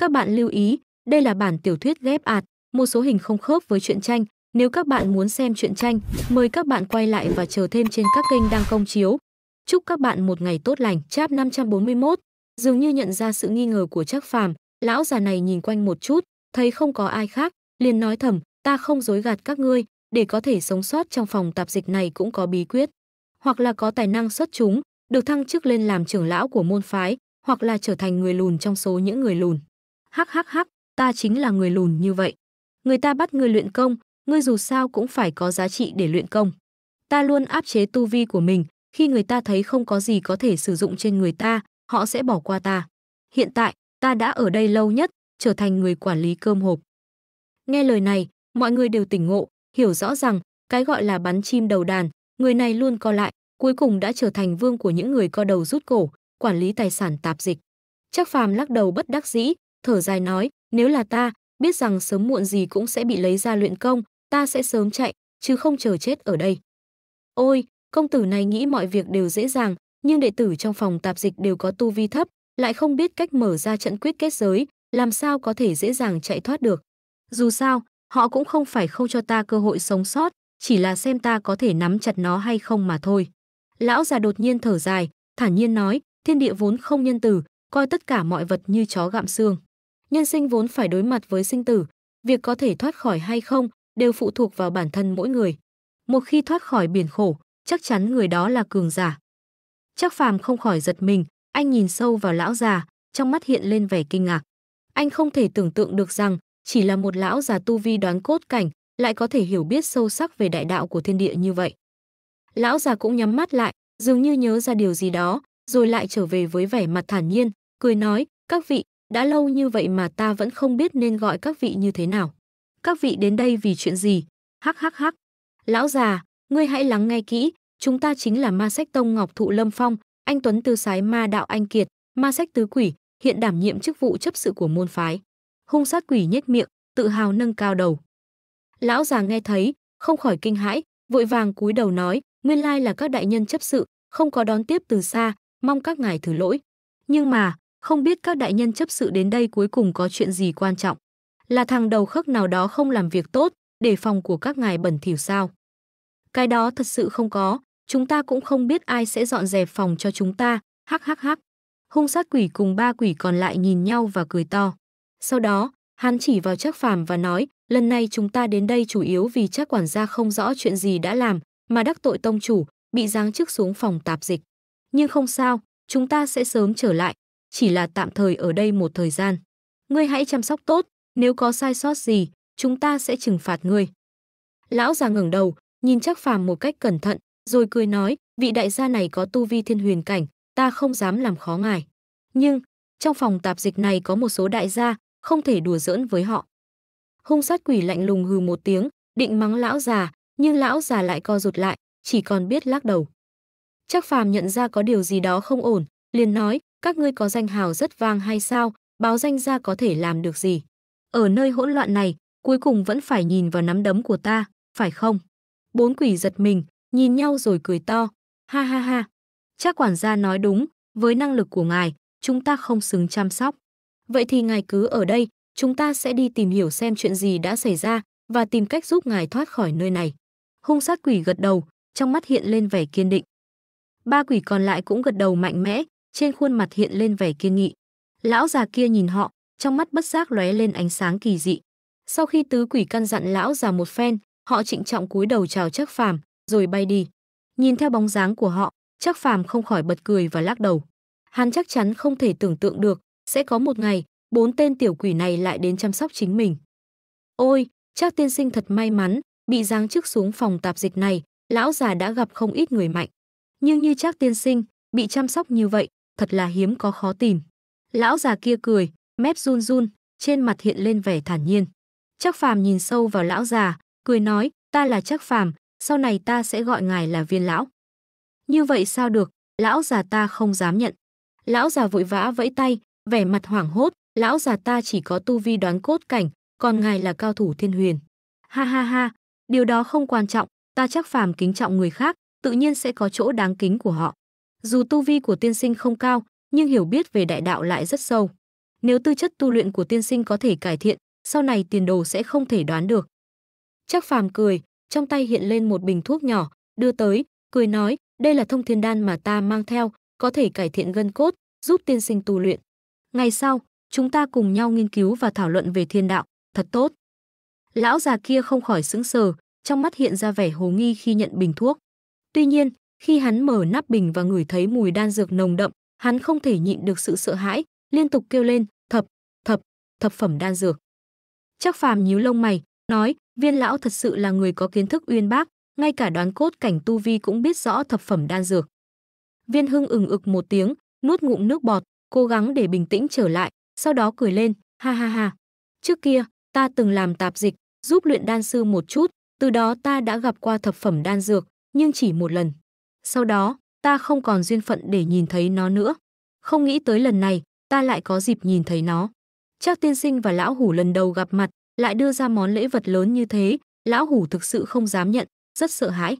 Các bạn lưu ý, đây là bản tiểu thuyết ghép ạt, một số hình không khớp với truyện tranh. Nếu các bạn muốn xem truyện tranh, mời các bạn quay lại và chờ thêm trên các kênh đang công chiếu. Chúc các bạn một ngày tốt lành. Chap 541 dường như nhận ra sự nghi ngờ của Trác Phàm, lão già này nhìn quanh một chút, thấy không có ai khác, liền nói thầm, ta không dối gạt các ngươi, để có thể sống sót trong phòng tạp dịch này cũng có bí quyết, hoặc là có tài năng xuất chúng, được thăng chức lên làm trưởng lão của môn phái, hoặc là trở thành người lùn trong số những người lùn hắc hắc hắc, ta chính là người lùn như vậy. Người ta bắt ngươi luyện công, ngươi dù sao cũng phải có giá trị để luyện công. Ta luôn áp chế tu vi của mình, khi người ta thấy không có gì có thể sử dụng trên người ta, họ sẽ bỏ qua ta. Hiện tại, ta đã ở đây lâu nhất, trở thành người quản lý cơm hộp. Nghe lời này, mọi người đều tỉnh ngộ, hiểu rõ rằng cái gọi là bắn chim đầu đàn, người này luôn co lại, cuối cùng đã trở thành vương của những người co đầu rút cổ, quản lý tài sản tạp dịch. Chắc phàm lắc đầu bất đắc dĩ, thở dài nói, nếu là ta, biết rằng sớm muộn gì cũng sẽ bị lấy ra luyện công, ta sẽ sớm chạy, chứ không chờ chết ở đây. Ôi, công tử này nghĩ mọi việc đều dễ dàng, nhưng đệ tử trong phòng tạp dịch đều có tu vi thấp, lại không biết cách mở ra trận quyết kết giới, làm sao có thể dễ dàng chạy thoát được. Dù sao, họ cũng không phải không cho ta cơ hội sống sót, chỉ là xem ta có thể nắm chặt nó hay không mà thôi. Lão già đột nhiên thở dài, thản nhiên nói, thiên địa vốn không nhân từ, coi tất cả mọi vật như chó gặm xương nhân sinh vốn phải đối mặt với sinh tử, việc có thể thoát khỏi hay không đều phụ thuộc vào bản thân mỗi người. Một khi thoát khỏi biển khổ, chắc chắn người đó là cường giả. Chắc phàm không khỏi giật mình, anh nhìn sâu vào lão già, trong mắt hiện lên vẻ kinh ngạc. Anh không thể tưởng tượng được rằng, chỉ là một lão già tu vi đoán cốt cảnh, lại có thể hiểu biết sâu sắc về đại đạo của thiên địa như vậy. Lão già cũng nhắm mắt lại, dường như nhớ ra điều gì đó, rồi lại trở về với vẻ mặt thản nhiên, cười nói, các vị, đã lâu như vậy mà ta vẫn không biết nên gọi các vị như thế nào. Các vị đến đây vì chuyện gì? Hắc hắc hắc. Lão già, ngươi hãy lắng nghe kỹ, chúng ta chính là ma sách tông Ngọc Thụ Lâm Phong, anh Tuấn Tư Sái Ma Đạo Anh Kiệt, ma sách tứ quỷ, hiện đảm nhiệm chức vụ chấp sự của môn phái. Hung sát quỷ nhếch miệng, tự hào nâng cao đầu. Lão già nghe thấy, không khỏi kinh hãi, vội vàng cúi đầu nói, nguyên lai là các đại nhân chấp sự, không có đón tiếp từ xa, mong các ngài thứ lỗi. Nhưng mà, không biết các đại nhân chấp sự đến đây cuối cùng có chuyện gì quan trọng? Là thằng đầu khấc nào đó không làm việc tốt, để phòng của các ngài bẩn thỉu sao? Cái đó thật sự không có, chúng ta cũng không biết ai sẽ dọn dẹp phòng cho chúng ta, hắc hắc hắc. Hung sát quỷ cùng ba quỷ còn lại nhìn nhau và cười to. Sau đó, hắn chỉ vào Trác Phàm và nói, lần này chúng ta đến đây chủ yếu vì Trác quản gia không rõ chuyện gì đã làm, mà đắc tội tông chủ, bị giáng chức xuống phòng tạp dịch. Nhưng không sao, chúng ta sẽ sớm trở lại, chỉ là tạm thời ở đây một thời gian. Ngươi hãy chăm sóc tốt, nếu có sai sót gì, chúng ta sẽ trừng phạt ngươi. Lão già ngẩng đầu, nhìn chắc phàm một cách cẩn thận, rồi cười nói, vị đại gia này có tu vi thiên huyền cảnh, ta không dám làm khó ngài. Nhưng, trong phòng tạp dịch này có một số đại gia, không thể đùa giỡn với họ. Hung sát quỷ lạnh lùng hừ một tiếng, định mắng lão già, nhưng lão già lại co rụt lại, chỉ còn biết lắc đầu. Chắc phàm nhận ra có điều gì đó không ổn, liền nói, các ngươi có danh hào rất vang hay sao, báo danh ra có thể làm được gì? Ở nơi hỗn loạn này, cuối cùng vẫn phải nhìn vào nắm đấm của ta, phải không? Bốn quỷ giật mình, nhìn nhau rồi cười to. Ha ha ha, chắc quản gia nói đúng, với năng lực của ngài, chúng ta không xứng chăm sóc. Vậy thì ngài cứ ở đây, chúng ta sẽ đi tìm hiểu xem chuyện gì đã xảy ra và tìm cách giúp ngài thoát khỏi nơi này. Hung sát quỷ gật đầu, trong mắt hiện lên vẻ kiên định. Ba quỷ còn lại cũng gật đầu mạnh mẽ, trên khuôn mặt hiện lên vẻ kiên nghị. Lão già kia nhìn họ, trong mắt bất giác lóe lên ánh sáng kỳ dị. Sau khi tứ quỷ căn dặn lão già một phen, họ trịnh trọng cúi đầu chào chắc Phàm, rồi bay đi. Nhìn theo bóng dáng của họ, chắc Phàm không khỏi bật cười và lắc đầu. Hắn chắc chắn không thể tưởng tượng được, sẽ có một ngày, bốn tên tiểu quỷ này lại đến chăm sóc chính mình. Ôi, chắc tiên sinh thật may mắn, bị giáng chức xuống phòng tạp dịch này, lão già đã gặp không ít người mạnh. Nhưng như chắc tiên sinh, bị chăm sóc như vậy, thật là hiếm có khó tìm. Lão già kia cười, mép run run, trên mặt hiện lên vẻ thản nhiên. Chắc phàm nhìn sâu vào lão già, cười nói, ta là chắc phàm, sau này ta sẽ gọi ngài là viên lão. Như vậy sao được, lão già ta không dám nhận. Lão già vội vã vẫy tay, vẻ mặt hoảng hốt, lão già ta chỉ có tu vi đoán cốt cảnh, còn ngài là cao thủ thiên huyền. Ha ha ha, điều đó không quan trọng, ta chắc phàm kính trọng người khác, tự nhiên sẽ có chỗ đáng kính của họ. Dù tu vi của tiên sinh không cao, nhưng hiểu biết về đại đạo lại rất sâu. Nếu tư chất tu luyện của tiên sinh có thể cải thiện, sau này tiền đồ sẽ không thể đoán được. chắc Phàm cười, trong tay hiện lên một bình thuốc nhỏ, đưa tới, cười nói, đây là thông thiên đan mà ta mang theo, có thể cải thiện gân cốt, giúp tiên sinh tu luyện. Ngày sau, chúng ta cùng nhau nghiên cứu và thảo luận về thiên đạo, thật tốt. Lão già kia không khỏi sững sờ, trong mắt hiện ra vẻ hồ nghi khi nhận bình thuốc. Tuy nhiên, khi hắn mở nắp bình và ngửi thấy mùi đan dược nồng đậm, hắn không thể nhịn được sự sợ hãi, liên tục kêu lên, "Thập, thập, thập phẩm đan dược." Trác Phàm nhíu lông mày, nói, "Viên lão thật sự là người có kiến thức uyên bác, ngay cả đoán cốt cảnh tu vi cũng biết rõ thập phẩm đan dược." Viên Hưng ừng ực một tiếng, nuốt ngụm nước bọt, cố gắng để bình tĩnh trở lại, sau đó cười lên, "Ha ha ha. Trước kia, ta từng làm tạp dịch, giúp luyện đan sư một chút, từ đó ta đã gặp qua thập phẩm đan dược, nhưng chỉ một lần. Sau đó, ta không còn duyên phận để nhìn thấy nó nữa. Không nghĩ tới lần này, ta lại có dịp nhìn thấy nó. Chắc tiên sinh và lão hủ lần đầu gặp mặt, lại đưa ra món lễ vật lớn như thế, lão hủ thực sự không dám nhận, rất sợ hãi.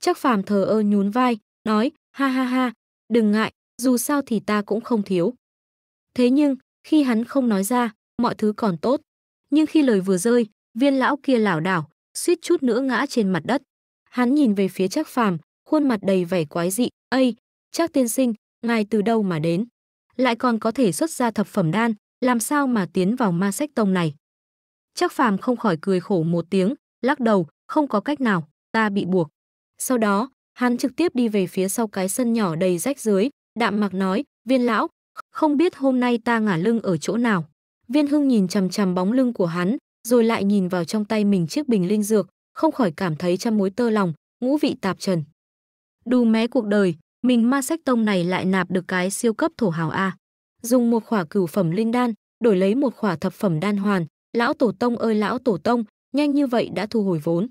Chắc phàm thờ ơ nhún vai, nói, ha ha ha, đừng ngại, dù sao thì ta cũng không thiếu. Thế nhưng, khi hắn không nói ra, mọi thứ còn tốt. Nhưng khi lời vừa rơi, viên lão kia lảo đảo, suýt chút nữa ngã trên mặt đất. Hắn nhìn về phía Trác Phàm, khuôn mặt đầy vẻ quái dị, "Ây, chắc tiên sinh, ngài từ đâu mà đến? Lại còn có thể xuất ra thập phẩm đan, làm sao mà tiến vào ma sách tông này?" Chắc Phàm không khỏi cười khổ một tiếng, lắc đầu, "Không có cách nào, ta bị buộc." Sau đó, hắn trực tiếp đi về phía sau cái sân nhỏ đầy rách rưới, đạm mạc nói, "Viên lão, không biết hôm nay ta ngả lưng ở chỗ nào?" Viên Hưng nhìn chằm chằm bóng lưng của hắn, rồi lại nhìn vào trong tay mình chiếc bình linh dược, không khỏi cảm thấy trăm mối tơ lòng, ngũ vị tạp trần. Đù mé cuộc đời, mình ma sách tông này lại nạp được cái siêu cấp thổ hào A. Dùng một khỏa cửu phẩm linh đan, đổi lấy một khỏa thập phẩm đan hoàn. Lão tổ tông ơi lão tổ tông, nhanh như vậy đã thu hồi vốn.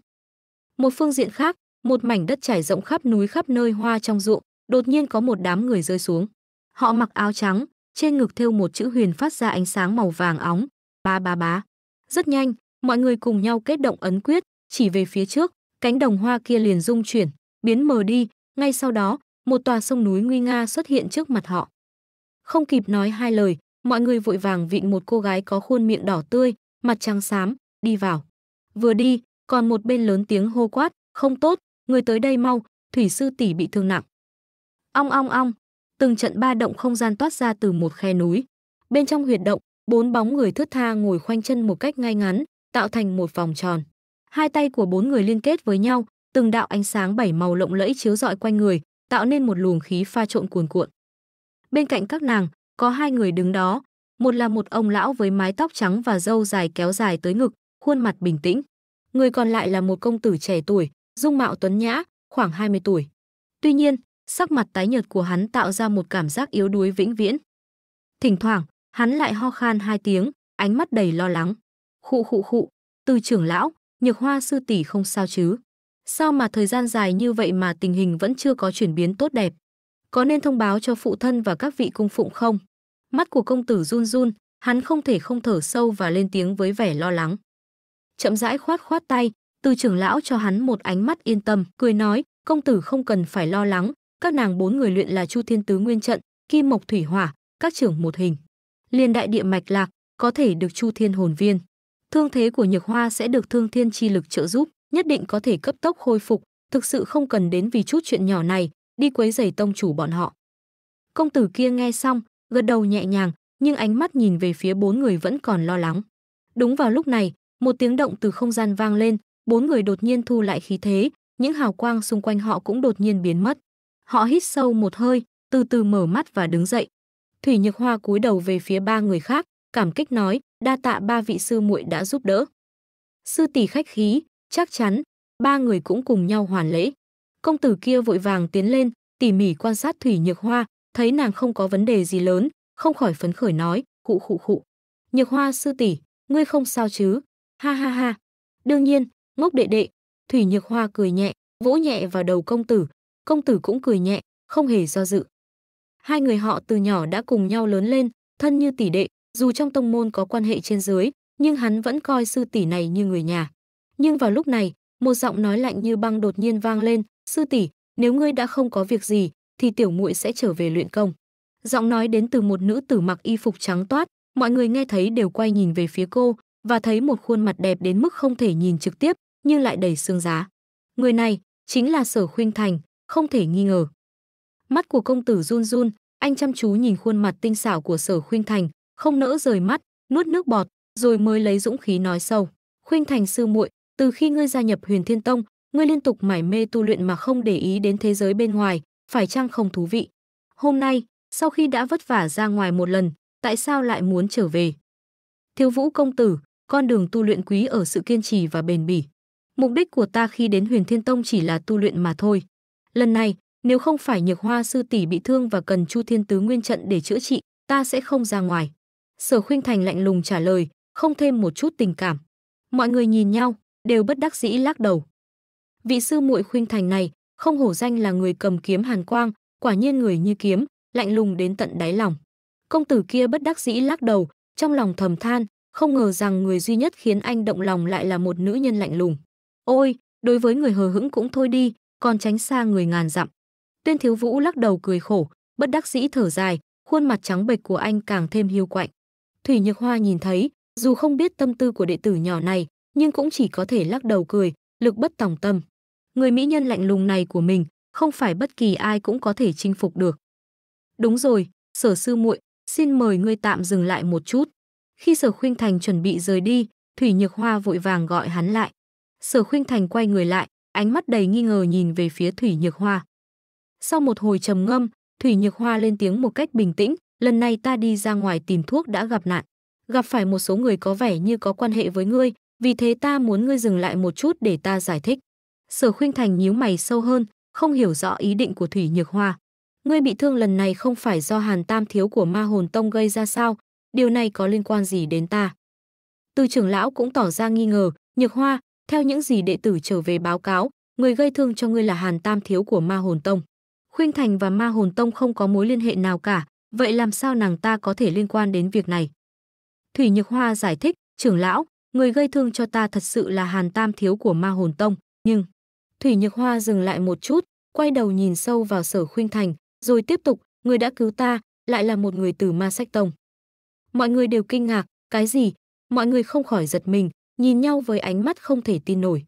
Một phương diện khác, một mảnh đất trải rộng khắp núi khắp nơi hoa trong ruộng, đột nhiên có một đám người rơi xuống. Họ mặc áo trắng, trên ngực thêu một chữ huyền phát ra ánh sáng màu vàng óng, ba ba bá. Rất nhanh, mọi người cùng nhau kết động ấn quyết, chỉ về phía trước, cánh đồng hoa kia liền rung chuyển, biến mờ đi, ngay sau đó, một tòa sông núi nguy nga xuất hiện trước mặt họ. Không kịp nói hai lời, mọi người vội vàng vịn một cô gái có khuôn miệng đỏ tươi, mặt trắng xám, đi vào. Vừa đi, còn một bên lớn tiếng hô quát, không tốt, người tới đây mau, thủy sư tỷ bị thương nặng. Ong ong ong, từng trận ba động không gian toát ra từ một khe núi. Bên trong huyệt động, bốn bóng người thướt tha ngồi khoanh chân một cách ngay ngắn, tạo thành một vòng tròn. Hai tay của bốn người liên kết với nhau, từng đạo ánh sáng bảy màu lộng lẫy chiếu rọi quanh người, tạo nên một luồng khí pha trộn cuồn cuộn. Bên cạnh các nàng, có hai người đứng đó, một là một ông lão với mái tóc trắng và râu dài kéo dài tới ngực, khuôn mặt bình tĩnh. Người còn lại là một công tử trẻ tuổi, dung mạo tuấn nhã, khoảng 20 tuổi. Tuy nhiên, sắc mặt tái nhợt của hắn tạo ra một cảm giác yếu đuối vĩnh viễn. Thỉnh thoảng, hắn lại ho khan hai tiếng, ánh mắt đầy lo lắng. Khụ khụ khụ, từ trưởng lão, nhược hoa sư tỷ không sao chứ. Sao mà thời gian dài như vậy mà tình hình vẫn chưa có chuyển biến tốt đẹp? Có nên thông báo cho phụ thân và các vị cung phụng không? Mắt của công tử run run, hắn không thể không thở sâu và lên tiếng với vẻ lo lắng. Chậm rãi khoát khoát tay, từ trưởng lão cho hắn một ánh mắt yên tâm, cười nói, công tử không cần phải lo lắng, các nàng bốn người luyện là Chu Thiên Tứ Nguyên Trận, Kim Mộc Thủy Hỏa, các trưởng một hình. Liên đại địa mạch lạc, có thể được Chu Thiên Hồn Viên. Thương thế của Nhược Hoa sẽ được Thương Thiên Chi Lực trợ giúp nhất định có thể cấp tốc khôi phục, thực sự không cần đến vì chút chuyện nhỏ này, đi quấy giày tông chủ bọn họ. Công tử kia nghe xong, gật đầu nhẹ nhàng, nhưng ánh mắt nhìn về phía bốn người vẫn còn lo lắng. Đúng vào lúc này, một tiếng động từ không gian vang lên, bốn người đột nhiên thu lại khí thế, những hào quang xung quanh họ cũng đột nhiên biến mất. Họ hít sâu một hơi, từ từ mở mắt và đứng dậy. Thủy Nhược Hoa cúi đầu về phía ba người khác, cảm kích nói, đa tạ ba vị sư muội đã giúp đỡ. Sư tỷ khách khí, chắc chắn, ba người cũng cùng nhau hoàn lễ. Công tử kia vội vàng tiến lên, tỉ mỉ quan sát Thủy Nhược Hoa, thấy nàng không có vấn đề gì lớn, không khỏi phấn khởi nói, khụ khụ khụ. Nhược Hoa sư tỷ, ngươi không sao chứ? Ha ha ha. Đương nhiên, ngốc đệ đệ. Thủy Nhược Hoa cười nhẹ, vỗ nhẹ vào đầu công tử, công tử cũng cười nhẹ, không hề do dự. Hai người họ từ nhỏ đã cùng nhau lớn lên, thân như tỷ đệ, dù trong tông môn có quan hệ trên dưới, nhưng hắn vẫn coi sư tỷ này như người nhà. Nhưng vào lúc này, một giọng nói lạnh như băng đột nhiên vang lên, "Sư tỷ, nếu ngươi đã không có việc gì, thì tiểu muội sẽ trở về luyện công." Giọng nói đến từ một nữ tử mặc y phục trắng toát, mọi người nghe thấy đều quay nhìn về phía cô và thấy một khuôn mặt đẹp đến mức không thể nhìn trực tiếp, nhưng lại đầy xương giá. Người này chính là Sở Khuynh Thành, không thể nghi ngờ. Mắt của công tử run run, anh chăm chú nhìn khuôn mặt tinh xảo của Sở Khuynh Thành, không nỡ rời mắt, nuốt nước bọt, rồi mới lấy dũng khí nói sâu. "Khuynh Thành sư muội, từ khi ngươi gia nhập Huyền Thiên Tông, ngươi liên tục mải mê tu luyện mà không để ý đến thế giới bên ngoài, phải chăng không thú vị? Hôm nay, sau khi đã vất vả ra ngoài một lần, tại sao lại muốn trở về? Thiếu Vũ công tử, con đường tu luyện quý ở sự kiên trì và bền bỉ. Mục đích của ta khi đến Huyền Thiên Tông chỉ là tu luyện mà thôi. Lần này, nếu không phải Nhược Hoa sư tỷ bị thương và cần Chu Thiên Tứ Nguyên trận để chữa trị, ta sẽ không ra ngoài. Sở Khuynh Thành lạnh lùng trả lời, không thêm một chút tình cảm. Mọi người nhìn nhau, đều bất đắc dĩ lắc đầu. Vị sư muội khuynh thành này, không hổ danh là người cầm kiếm hàn quang, quả nhiên người như kiếm, lạnh lùng đến tận đáy lòng. Công tử kia bất đắc dĩ lắc đầu, trong lòng thầm than, không ngờ rằng người duy nhất khiến anh động lòng lại là một nữ nhân lạnh lùng. Ôi, đối với người hờ hững cũng thôi đi, còn tránh xa người ngàn dặm. Tuyên Thiếu Vũ lắc đầu cười khổ, bất đắc dĩ thở dài, khuôn mặt trắng bệch của anh càng thêm hiu quạnh. Thủy Nhược Hoa nhìn thấy, dù không biết tâm tư của đệ tử nhỏ này, nhưng cũng chỉ có thể lắc đầu cười, lực bất tòng tâm. Người mỹ nhân lạnh lùng này của mình, không phải bất kỳ ai cũng có thể chinh phục được. Đúng rồi, sở sư muội, xin mời ngươi tạm dừng lại một chút. Khi sở khuyên thành chuẩn bị rời đi, Thủy Nhược Hoa vội vàng gọi hắn lại. Sở khuyên thành quay người lại, ánh mắt đầy nghi ngờ nhìn về phía Thủy Nhược Hoa. Sau một hồi trầm ngâm, Thủy Nhược Hoa lên tiếng một cách bình tĩnh, lần này ta đi ra ngoài tìm thuốc đã gặp nạn. Gặp phải một số người có vẻ như có quan hệ với ngươi, vì thế ta muốn ngươi dừng lại một chút để ta giải thích. Sở khuyên thành nhíu mày sâu hơn, không hiểu rõ ý định của Thủy Nhược Hoa. Ngươi bị thương lần này không phải do hàn tam thiếu của ma hồn tông gây ra sao, điều này có liên quan gì đến ta? Từ trưởng lão cũng tỏ ra nghi ngờ, Nhược Hoa, theo những gì đệ tử trở về báo cáo, người gây thương cho ngươi là hàn tam thiếu của ma hồn tông. Khuynh Thành và ma hồn tông không có mối liên hệ nào cả, vậy làm sao nàng ta có thể liên quan đến việc này? Thủy Nhược Hoa giải thích, trưởng lão, Người gây thương cho ta thật sự là Hàn Tam Thiếu của Ma Hồn Tông, nhưng... Thủy Nhược Hoa dừng lại một chút, quay đầu nhìn sâu vào sở khuynh thành, rồi tiếp tục, người đã cứu ta, lại là một người từ Ma Sách Tông. Mọi người đều kinh ngạc, cái gì? Mọi người không khỏi giật mình, nhìn nhau với ánh mắt không thể tin nổi.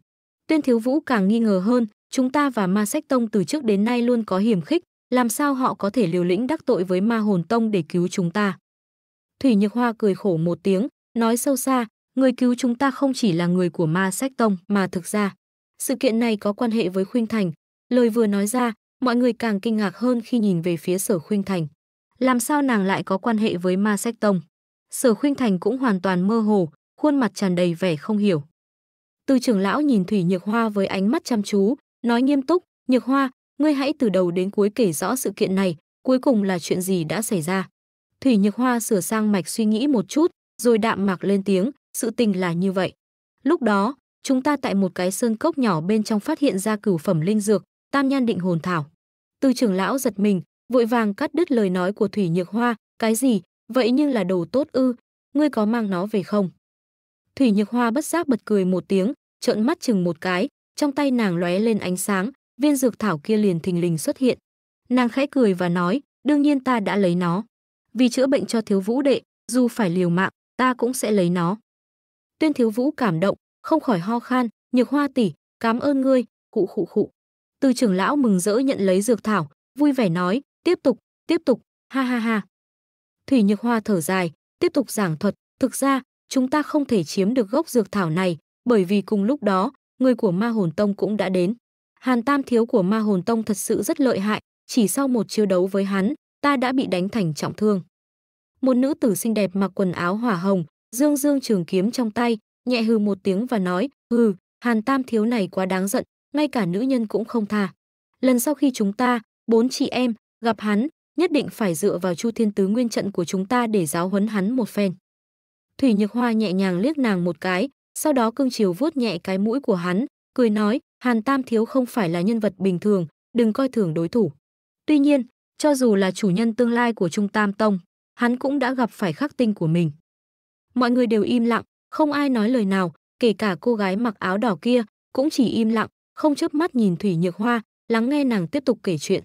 Tuyên Thiếu Vũ càng nghi ngờ hơn, chúng ta và Ma Sách Tông từ trước đến nay luôn có hiểm khích, làm sao họ có thể liều lĩnh đắc tội với Ma Hồn Tông để cứu chúng ta? Thủy Nhược Hoa cười khổ một tiếng, nói sâu xa, Người cứu chúng ta không chỉ là người của ma sách tông mà thực ra, sự kiện này có quan hệ với Khuynh Thành. Lời vừa nói ra, mọi người càng kinh ngạc hơn khi nhìn về phía sở Khuynh Thành. Làm sao nàng lại có quan hệ với ma sách tông? Sở Khuynh Thành cũng hoàn toàn mơ hồ, khuôn mặt tràn đầy vẻ không hiểu. Từ trưởng lão nhìn Thủy Nhược Hoa với ánh mắt chăm chú, nói nghiêm túc, Nhược Hoa, ngươi hãy từ đầu đến cuối kể rõ sự kiện này, cuối cùng là chuyện gì đã xảy ra. Thủy Nhược Hoa sửa sang mạch suy nghĩ một chút, rồi đạm mạc lên tiếng, sự tình là như vậy. Lúc đó, chúng ta tại một cái sơn cốc nhỏ bên trong phát hiện ra cửu phẩm linh dược, tam nhan định hồn thảo. Từ trưởng lão giật mình, vội vàng cắt đứt lời nói của Thủy Nhược Hoa, cái gì, vậy nhưng là đồ tốt ư, ngươi có mang nó về không? Thủy Nhược Hoa bất giác bật cười một tiếng, trợn mắt chừng một cái, trong tay nàng lóe lên ánh sáng, viên dược thảo kia liền thình lình xuất hiện. Nàng khẽ cười và nói, đương nhiên ta đã lấy nó. Vì chữa bệnh cho thiếu vũ đệ, dù phải liều mạng, ta cũng sẽ lấy nó. Tuyên Thiếu Vũ cảm động, không khỏi ho khan, "Nhược Hoa tỷ, cảm ơn ngươi." Cụ khụ khụ. Từ trưởng lão mừng rỡ nhận lấy dược thảo, vui vẻ nói, "Tiếp tục, tiếp tục, ha ha ha." Thủy Nhược Hoa thở dài, tiếp tục giảng thuật, thực ra, chúng ta không thể chiếm được gốc dược thảo này, bởi vì cùng lúc đó, người của Ma Hồn Tông cũng đã đến. Hàn Tam thiếu của Ma Hồn Tông thật sự rất lợi hại, chỉ sau một chiêu đấu với hắn, ta đã bị đánh thành trọng thương. Một nữ tử xinh đẹp mặc quần áo hỏa hồng, Dương Dương trường kiếm trong tay, nhẹ hừ một tiếng và nói, hừ, Hàn Tam thiếu này quá đáng giận, ngay cả nữ nhân cũng không tha. Lần sau khi chúng ta, bốn chị em, gặp hắn, nhất định phải dựa vào Chu Thiên Tứ Nguyên trận của chúng ta để giáo huấn hắn một phen. Thủy Nhược Hoa nhẹ nhàng liếc nàng một cái, sau đó cương chiều vuốt nhẹ cái mũi của hắn, cười nói, Hàn Tam thiếu không phải là nhân vật bình thường, đừng coi thường đối thủ. Tuy nhiên, cho dù là chủ nhân tương lai của Trung Tam Tông, hắn cũng đã gặp phải khắc tinh của mình. Mọi người đều im lặng, không ai nói lời nào, kể cả cô gái mặc áo đỏ kia, cũng chỉ im lặng, không chớp mắt nhìn Thủy Nhược Hoa, lắng nghe nàng tiếp tục kể chuyện.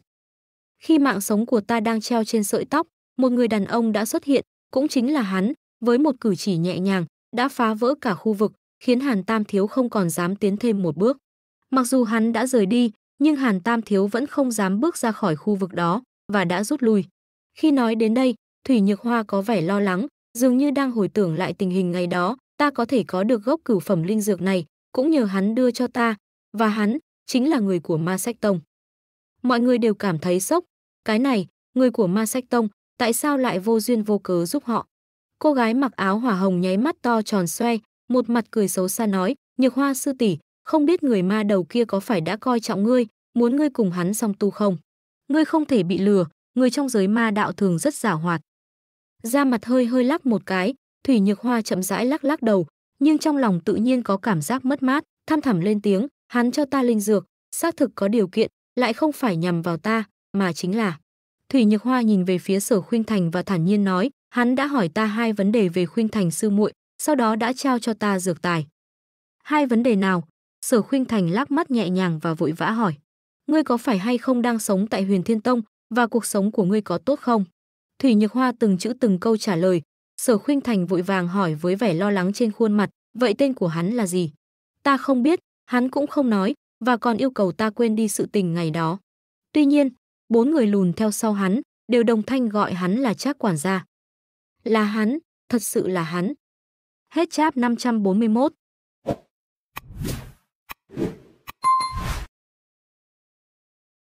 Khi mạng sống của ta đang treo trên sợi tóc, một người đàn ông đã xuất hiện, cũng chính là hắn, với một cử chỉ nhẹ nhàng, đã phá vỡ cả khu vực, khiến Hàn Tam Thiếu không còn dám tiến thêm một bước. Mặc dù hắn đã rời đi, nhưng Hàn Tam Thiếu vẫn không dám bước ra khỏi khu vực đó và đã rút lui. Khi nói đến đây, Thủy Nhược Hoa có vẻ lo lắng, dường như đang hồi tưởng lại tình hình ngày đó, ta có thể có được gốc cửu phẩm linh dược này, cũng nhờ hắn đưa cho ta, và hắn chính là người của Ma Sách Tông. Mọi người đều cảm thấy sốc, cái này, người của Ma Sách Tông, tại sao lại vô duyên vô cớ giúp họ? Cô gái mặc áo hỏa hồng nháy mắt to tròn xoe, một mặt cười xấu xa nói, "Nhược Hoa sư tỷ, không biết người ma đầu kia có phải đã coi trọng ngươi, muốn ngươi cùng hắn song tu không? Ngươi không thể bị lừa, người trong giới ma đạo thường rất giả hoạt." da mặt hơi hơi lắc một cái, Thủy Nhược Hoa chậm rãi lắc lắc đầu, nhưng trong lòng tự nhiên có cảm giác mất mát, tham thẳm lên tiếng, hắn cho ta linh dược, xác thực có điều kiện, lại không phải nhằm vào ta, mà chính là. Thủy Nhược Hoa nhìn về phía Sở Khuynh Thành và thản nhiên nói, hắn đã hỏi ta hai vấn đề về Khuynh Thành sư muội, sau đó đã trao cho ta dược tài. Hai vấn đề nào? Sở Khuynh Thành lắc mắt nhẹ nhàng và vội vã hỏi. Ngươi có phải hay không đang sống tại Huyền Thiên Tông và cuộc sống của ngươi có tốt không? Thủy Nhược Hoa từng chữ từng câu trả lời, Sở Khuynh Thành vội vàng hỏi với vẻ lo lắng trên khuôn mặt, vậy tên của hắn là gì? Ta không biết, hắn cũng không nói, và còn yêu cầu ta quên đi sự tình ngày đó. Tuy nhiên, bốn người lùn theo sau hắn, đều đồng thanh gọi hắn là Trác quản gia. Là hắn, thật sự là hắn. Hết cháp 541